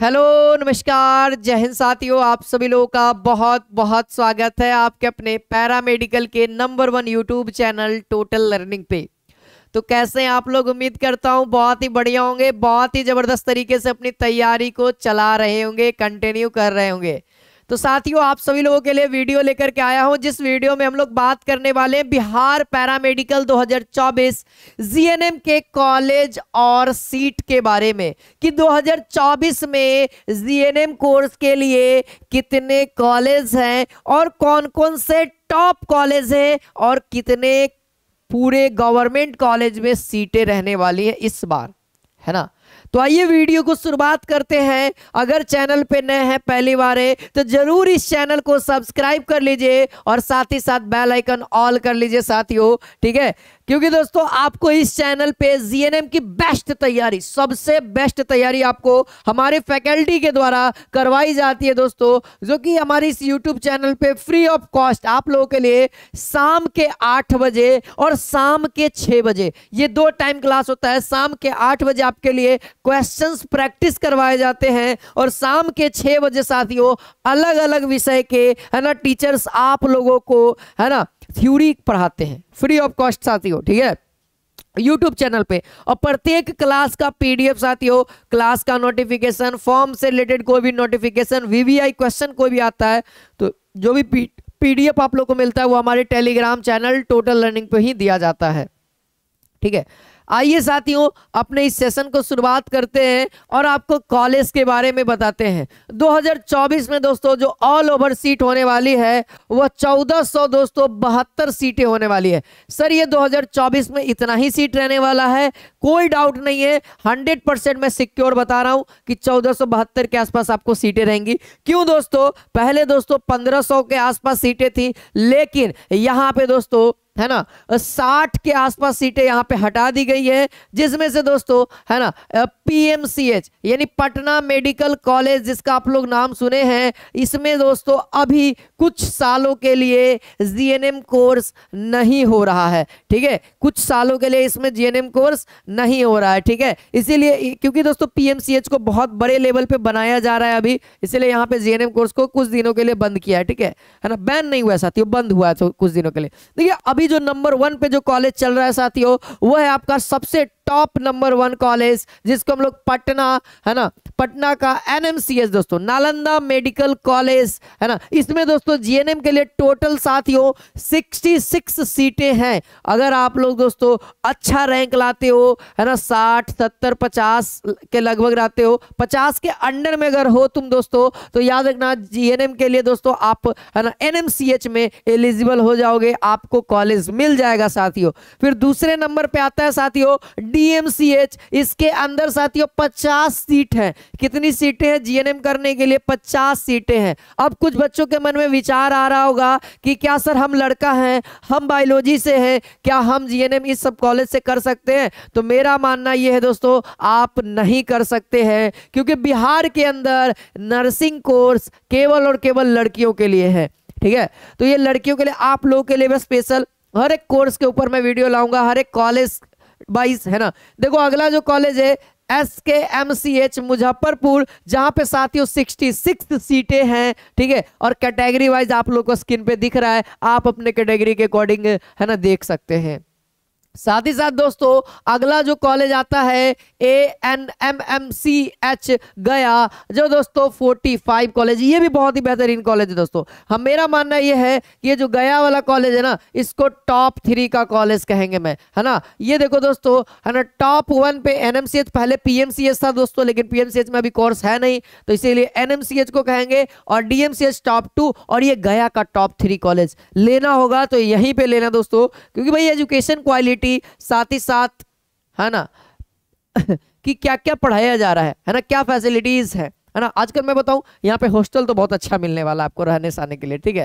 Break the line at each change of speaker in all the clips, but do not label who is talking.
hello नमस्कार जय हिंद साथियों आप सभी लोगों का बहुत बहुत स्वागत है आपके अपने पैरा मेडिकल के number one YouTube channel total learning पे तो कैसे हैं आप लोग उम्मीद करता हूं बहुत ही बढ़िया होंगे बहुत ही ज़बरदस्त तरीके से अपनी तैयारी को चला रहे होंगे कंटिन्यू कर रहे होंगे तो साथियों आप सभी लोगों के लिए वीडियो लेकर के आया हूं जिस वीडियो में हम लोग बात करने वाले हैं बिहार पैरामेडिकल 2024 जीएनएम के कॉलेज और सीट के बारे में कि 2024 में जीएनएम कोर्स के लिए कितने कॉलेज हैं और कौन कौन से टॉप कॉलेज हैं और कितने पूरे गवर्नमेंट कॉलेज में सीटें रहने वाली हैं इस बार है ना तो आइए वीडियो को शुरुआत करते हैं अगर चैनल पे नए हैं पहली बार है तो जरूर इस चैनल को सब्सक्राइब कर लीजिए और साथ ही साथ बेल आइकन ऑल कर लीजिए साथियों ठीक है क्योंकि दोस्तों आपको इस चैनल पे जीएनएम की बेस्ट तैयारी सबसे बेस्ट तैयारी आपको हमारे फैकल्टी के द्वारा करवाई जाती है दोस्तों जो कि हमारे इस यूट्यूब चैनल पे फ्री ऑफ कॉस्ट आप लोगों के लिए शाम के आठ बजे और शाम के छः बजे ये दो टाइम क्लास होता है शाम के आठ बजे आपके लिए क्वेश्चन प्रैक्टिस करवाए जाते हैं और शाम के छः बजे साथियों अलग अलग विषय के है ना टीचर्स आप लोगों को है ना थ्योरी पढ़ाते हैं फ्री ऑफ कॉस्ट साथियों ठीक है यूट्यूब चैनल पे और प्रत्येक क्लास का पीडीएफ साथियों क्लास का नोटिफिकेशन फॉर्म से रिलेटेड कोई भी नोटिफिकेशन वीवीआई क्वेश्चन कोई भी आता है तो जो भी पीडीएफ आप लोग को मिलता है वो हमारे टेलीग्राम चैनल टोटल लर्निंग पे ही दिया जाता है ठीक है आइए साथियों अपने इस सेशन को शुरुआत करते हैं और आपको कॉलेज के बारे में बताते हैं 2024 में दोस्तों जो ऑल ओवर सीट होने वाली है वह 1400 दोस्तों बहत्तर सीटें होने वाली है सर ये 2024 में इतना ही सीट रहने वाला है कोई डाउट नहीं है 100 परसेंट मैं सिक्योर बता रहा हूँ कि चौदह के आसपास आपको सीटें रहेंगी क्यों दोस्तों पहले दोस्तों पंद्रह के आसपास सीटें थी लेकिन यहाँ पे दोस्तों है ना साठ के आसपास सीटें यहाँ पे हटा दी गई है जिसमें से दोस्तों है ना पीएमसीएच यानी पटना मेडिकल कॉलेज जिसका आप लोग नाम सुने हैं इसमें दोस्तों अभी कुछ सालों के लिए जीएनएम कोर्स नहीं हो रहा है ठीक है कुछ सालों के लिए इसमें जीएनएम कोर्स नहीं हो रहा है ठीक है इसीलिए क्योंकि दोस्तों पीएमसीएच को बहुत बड़े लेवल पे बनाया जा रहा है अभी इसीलिए यहाँ पे जीएनएम कोर्स को कुछ दिनों के लिए बंद किया है ठीक है है ना बैन नहीं हुआ साथियों तो बंद हुआ है तो कुछ दिनों के लिए देखिए अभी अभी जो नंबर वन पे जो कॉलेज चल रहा है साथियों वो है आपका सबसे टॉप नंबर वन कॉलेज जिसको हम लोग पटना है ना पटना का एनएमसीएच दोस्तों नालंदा मेडिकल कॉलेज है ना इसमें दोस्तों जीएनएम के लिए टोटल साथियों 66 सीटें हैं अगर आप लोग दोस्तों अच्छा रैंक लाते हो है ना 60 70 50 के लगभग रहते हो 50 के अंडर में अगर हो तुम दोस्तों तो याद रखना जीएनएम के लिए दोस्तों आप है ना एनएमसीएच में एलिजिबल हो जाओगे आपको कॉलेज कॉलेज मिल जाएगा साथियों फिर दूसरे नंबर पे आता है साथियों डीएमसीएच इसके अंदर साथियों पचास सीट है कितनी सीटें हैं जीएनएम करने के लिए पचास सीटें हैं अब कुछ बच्चों के मन में विचार आ रहा होगा कि क्या सर हम लड़का हैं हम बायोलॉजी से हैं क्या हम जीएनएम इस सब कॉलेज से कर सकते हैं तो मेरा मानना यह है दोस्तों आप नहीं कर सकते हैं क्योंकि बिहार के अंदर नर्सिंग कोर्स केवल और केवल लड़कियों के लिए है ठीक है तो ये लड़कियों के लिए आप लोगों के लिए मैं स्पेशल हर एक कोर्स के ऊपर मैं वीडियो लाऊंगा हर एक कॉलेज वाइज है ना देखो अगला जो कॉलेज है एस के एम सी एच मुजफ्फरपुर जहाँ पे साथियों सिक्सटी सिक्स सीटें हैं ठीक है और कैटेगरी वाइज आप लोग को स्क्रीन पे दिख रहा है आप अपने कैटेगरी के अकॉर्डिंग है ना देख सकते हैं साथ ही साथ दोस्तों अगला जो कॉलेज आता है A N M M C H Gaya जो दोस्तों 45 कॉलेज ये भी बहुत ही बेहतरीन कॉलेज है दोस्तों हम हाँ, मेरा मानना ये है कि ये जो गया वाला कॉलेज है ना इसको टॉप थ्री का कॉलेज कहेंगे मैं है ना ये देखो दोस्तों है ना टॉप वन पे एन एम सी एच पहले पी एम सी एच था दोस्तों लेकिन पी एम सी एच में अभी कोर्स है नहीं तो इसीलिए एन एम सी एच को कहेंगे और डी टॉप टू और ये गया का टॉप थ्री कॉलेज लेना होगा तो यहीं पर लेना दोस्तों क्योंकि भाई एजुकेशन क्वालिटी क्वालिटी साथ ही साथ है ना कि क्या क्या पढ़ाया जा रहा है है ना क्या फैसिलिटीज है है ना आजकल मैं बताऊं यहाँ पे हॉस्टल तो बहुत अच्छा मिलने वाला है आपको रहने सहने के लिए ठीक है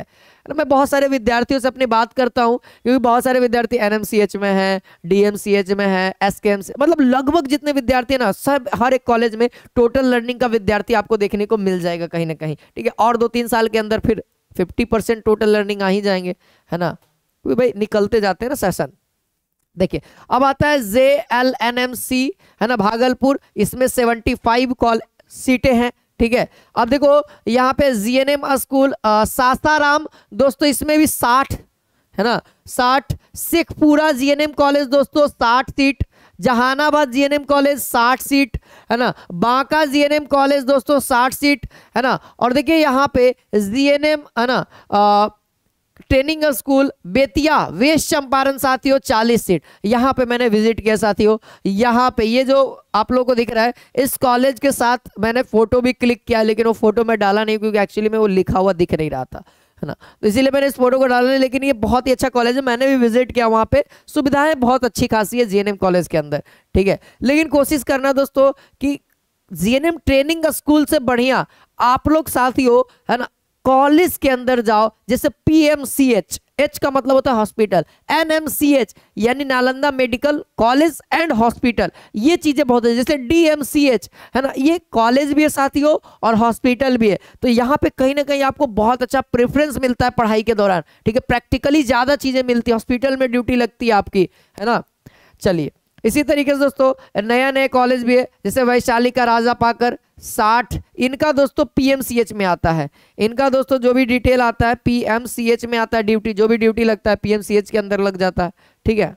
ना मैं बहुत सारे विद्यार्थियों से अपनी बात करता हूँ क्योंकि बहुत सारे विद्यार्थी एन में हैं डी में हैं एस मतलब लगभग जितने विद्यार्थी हैं ना सब हर एक कॉलेज में टोटल लर्निंग का विद्यार्थी आपको देखने को मिल जाएगा कहीं ना कहीं ठीक है और दो तीन साल के अंदर फिर फिफ्टी टोटल लर्निंग आ ही जाएंगे है ना क्योंकि भाई निकलते जाते हैं ना सेशन देखिए अब आता है J L N M C है ना भागलपुर इसमें सेवेंटी फाइव कॉल सीटें हैं ठीक है अब देखो यहाँ पे G N M school Sasaram दोस्तों इसमें भी साठ है ना साठ Sheikhpura G N M college दोस्तों साठ seat Jehanabad G N M college साठ सीट है ना Banka G N M college दोस्तों साठ सीट है ना और देखिए यहाँ पे जी एन एम है ना training school Bettiah west Champaran साथियों चालीस सीट यहाँ पे मैंने विजिट किया साथियों यहाँ पे ये जो आप लोगों को दिख रहा है इस कॉलेज के साथ मैंने फोटो भी क्लिक किया लेकिन वो फोटो मैं डाला नहीं क्योंकि एक्चुअली में वो लिखा हुआ दिख नहीं रहा था है ना तो इसीलिए मैंने इस फोटो को डाला नहीं लेकिन ये बहुत ही अच्छा कॉलेज है मैंने भी विजिट किया वहाँ पे सुविधाएं बहुत अच्छी खासी है जीएनएम कॉलेज के अंदर ठीक है लेकिन कोशिश करना दोस्तों कि जीएनएम ट्रेनिंग स्कूल से बढ़िया आप लोग साथियों है ना कॉलेज के अंदर जाओ जैसे पीएमसीएच एच का मतलब होता है हॉस्पिटल एनएमसीएच यानी Nalanda medical college and hospital ये चीजें बहुत है जैसे डीएमसीएच है ना ये कॉलेज भी है साथियों और हॉस्पिटल भी है तो यहाँ पे कहीं ना कहीं आपको बहुत अच्छा प्रेफरेंस मिलता है पढ़ाई के दौरान ठीक है प्रैक्टिकली ज्यादा चीजें मिलती है हॉस्पिटल में ड्यूटी लगती है आपकी है ना चलिए इसी तरीके से दोस्तों नया नया कॉलेज भी है जैसे वैशाली का राजा पाकर साठ इनका दोस्तों तो पीएमसीएच में आता है इनका दोस्तों तो जो भी डिटेल आता है पीएमसीएच में आता है ड्यूटी जो भी ड्यूटी लगता है पीएमसीएच के अंदर लग जाता है ठीक है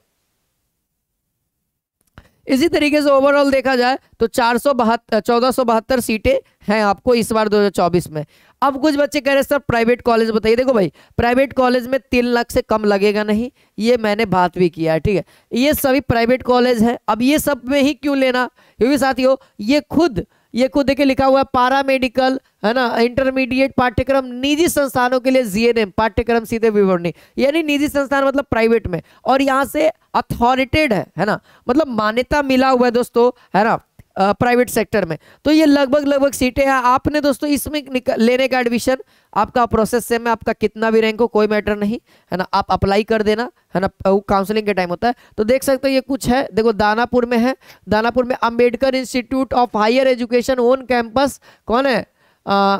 इसी तरीके से ओवरऑल देखा जाए तो चार सौ बहत्तर चौदह सौ बहत्तर सीटें हैं आपको इस बार 2024 में अब कुछ बच्चे कह रहे हैं सर प्राइवेट कॉलेज बताइए देखो भाई प्राइवेट कॉलेज में तीन लाख से कम लगेगा नहीं ये मैंने बात भी किया है ठीक है ये सभी प्राइवेट कॉलेज है अब ये सब में ही क्यों लेना क्योंकि साथियों ये खुद ये खुद देखिए लिखा हुआ है पारा मेडिकल है ना इंटरमीडिएट पाठ्यक्रम निजी संस्थानों के लिए जीएनएम पाठ्यक्रम सीधे विवरणी यानी निजी संस्थान मतलब प्राइवेट में और यहाँ से अथॉरिटेड है है ना मतलब मान्यता मिला हुआ है दोस्तों है ना प्राइवेट सेक्टर में तो ये लगभग लगभग सीटें हैं आपने दोस्तों इसमें लेने का एडमिशन आपका प्रोसेस सेम है आपका कितना भी रैंक हो कोई मैटर नहीं है ना आप अप्लाई कर देना है ना वो काउंसलिंग के टाइम होता है तो देख सकते हो ये कुछ है देखो दानापुर में है दानापुर में Ambedkar institute of higher education own campus कौन है आ,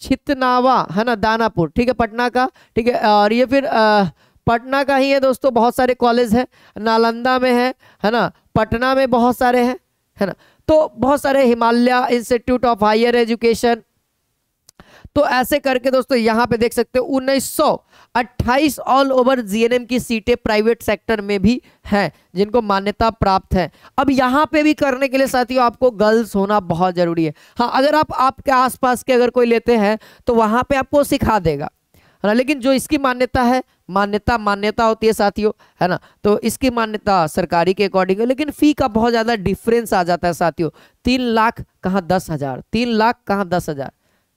छितनावा है ना दानापुर ठीक है पटना का ठीक है और ये फिर आ, पटना का ही है दोस्तों बहुत सारे कॉलेज है नालंदा में है है ना पटना में बहुत सारे हैं है ना तो बहुत सारे Himalaya institute of higher education तो ऐसे करके दोस्तों यहाँ पे देख सकते हो उन्नीस अट्ठाईस ऑल ओवर जीएनएम की सीटें प्राइवेट सेक्टर में भी हैं जिनको मान्यता प्राप्त है अब यहाँ पे भी करने के लिए साथियों आपको गर्ल्स होना बहुत जरूरी है हाँ अगर आप आपके आसपास के अगर कोई लेते हैं तो वहां पे आपको सिखा देगा है ना लेकिन जो इसकी मान्यता है मान्यता मान्यता होती है साथियों है ना तो इसकी मान्यता सरकारी के अकॉर्डिंग है लेकिन फी का बहुत ज़्यादा डिफरेंस आ जाता है साथियों तीन लाख कहाँ दस हज़ार तीन लाख कहाँ दस हज़ार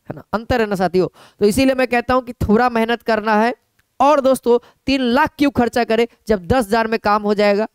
है ना अंतर है ना साथियों तो इसीलिए मैं कहता हूँ कि थोड़ा मेहनत करना है और दोस्तों तीन लाख क्यों खर्चा करे जब दस हज़ार में काम हो जाएगा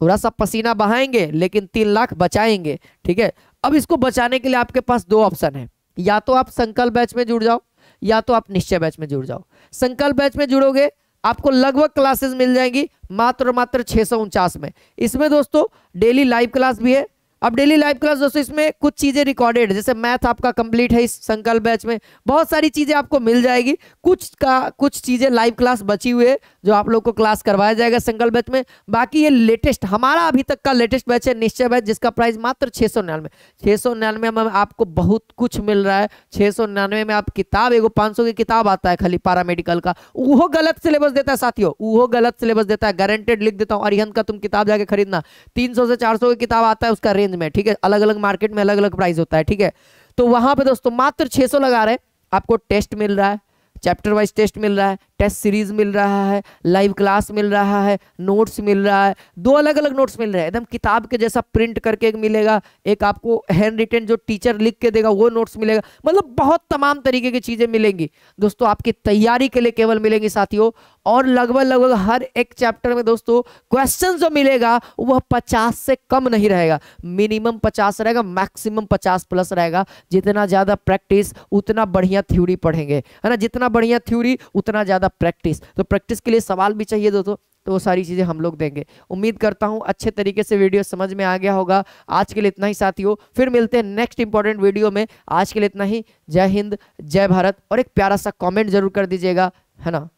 थोड़ा सा पसीना बहाएंगे लेकिन तीन लाख बचाएंगे ठीक है अब इसको बचाने के लिए आपके पास दो ऑप्शन है या तो आप संकल्प बैच में जुड़ जाओ या तो आप निश्चय बैच में जुड़ जाओ संकल्प बैच में जुड़ोगे आपको लगभग क्लासेस मिल जाएंगी मात्र मात्र छः सौ उनचास में इसमें दोस्तों डेली लाइव क्लास भी है अब डेली लाइव क्लास दोस्तों इसमें कुछ चीज़ें रिकॉर्डेड जैसे मैथ आपका कंप्लीट है इस संकल्प बैच में बहुत सारी चीज़ें आपको मिल जाएगी कुछ का कुछ चीज़ें लाइव क्लास बची हुई है जो आप लोग को क्लास करवाया जाएगा संकल्प बैच में बाकी ये लेटेस्ट हमारा अभी तक का लेटेस्ट बैच है निश्चय बैच जिसका प्राइस मात्र छः सौ निन्यानवे छः सौ निन्यानवे में आपको बहुत कुछ मिल रहा है छः सौ निन्यानवे में आप किताब एगो पाँच सौ की किताब आता है खाली पारा मेडिकल का वो गलत सिलेबस देता है साथियों वो गलत सिलेबस देता है गारंटेड लिख देता हूँ अरिहंत का तुम किताब जाके खरीदना तीन से चार की किताब आता है उसका रेंज रेंज में ठीक है अलग अलग मार्केट में अलग अलग प्राइस होता है ठीक है तो वहां पे दोस्तों मात्र 600 लगा रहे आपको टेस्ट मिल रहा है चैप्टर वाइज टेस्ट मिल रहा है टेस्ट सीरीज मिल रहा है लाइव क्लास मिल रहा है नोट्स मिल रहा है दो अलग अलग नोट्स मिल रहे हैं एकदम किताब के जैसा प्रिंट करके एक मिलेगा एक आपको हैंड रिटन जो टीचर लिख के देगा वो नोट्स मिलेगा मतलब बहुत तमाम तरीके की चीज़ें मिलेंगी दोस्तों आपकी तैयारी के लिए केवल मिलेंगी साथियों और लगभग लगभग हर एक चैप्टर में दोस्तों क्वेश्चन जो मिलेगा वह पचास से कम नहीं रहेगा मिनिमम पचास रहेगा मैक्सिमम पचास प्लस रहेगा जितना ज़्यादा प्रैक्टिस उतना बढ़िया थ्योरी पढ़ेंगे है ना जितना बढ़िया थ्योरी उतना ज़्यादा प्रैक्टिस तो प्रैक्टिस के लिए सवाल भी चाहिए दोस्तों तो वो सारी चीज़ें हम लोग देंगे उम्मीद करता हूँ अच्छे तरीके से वीडियो समझ में आ गया होगा आज के लिए इतना ही साथियों फिर मिलते हैं नेक्स्ट इंपॉर्टेंट वीडियो में आज के लिए इतना ही जय हिंद जय भारत और एक प्यारा सा कॉमेंट जरूर कर दीजिएगा है ना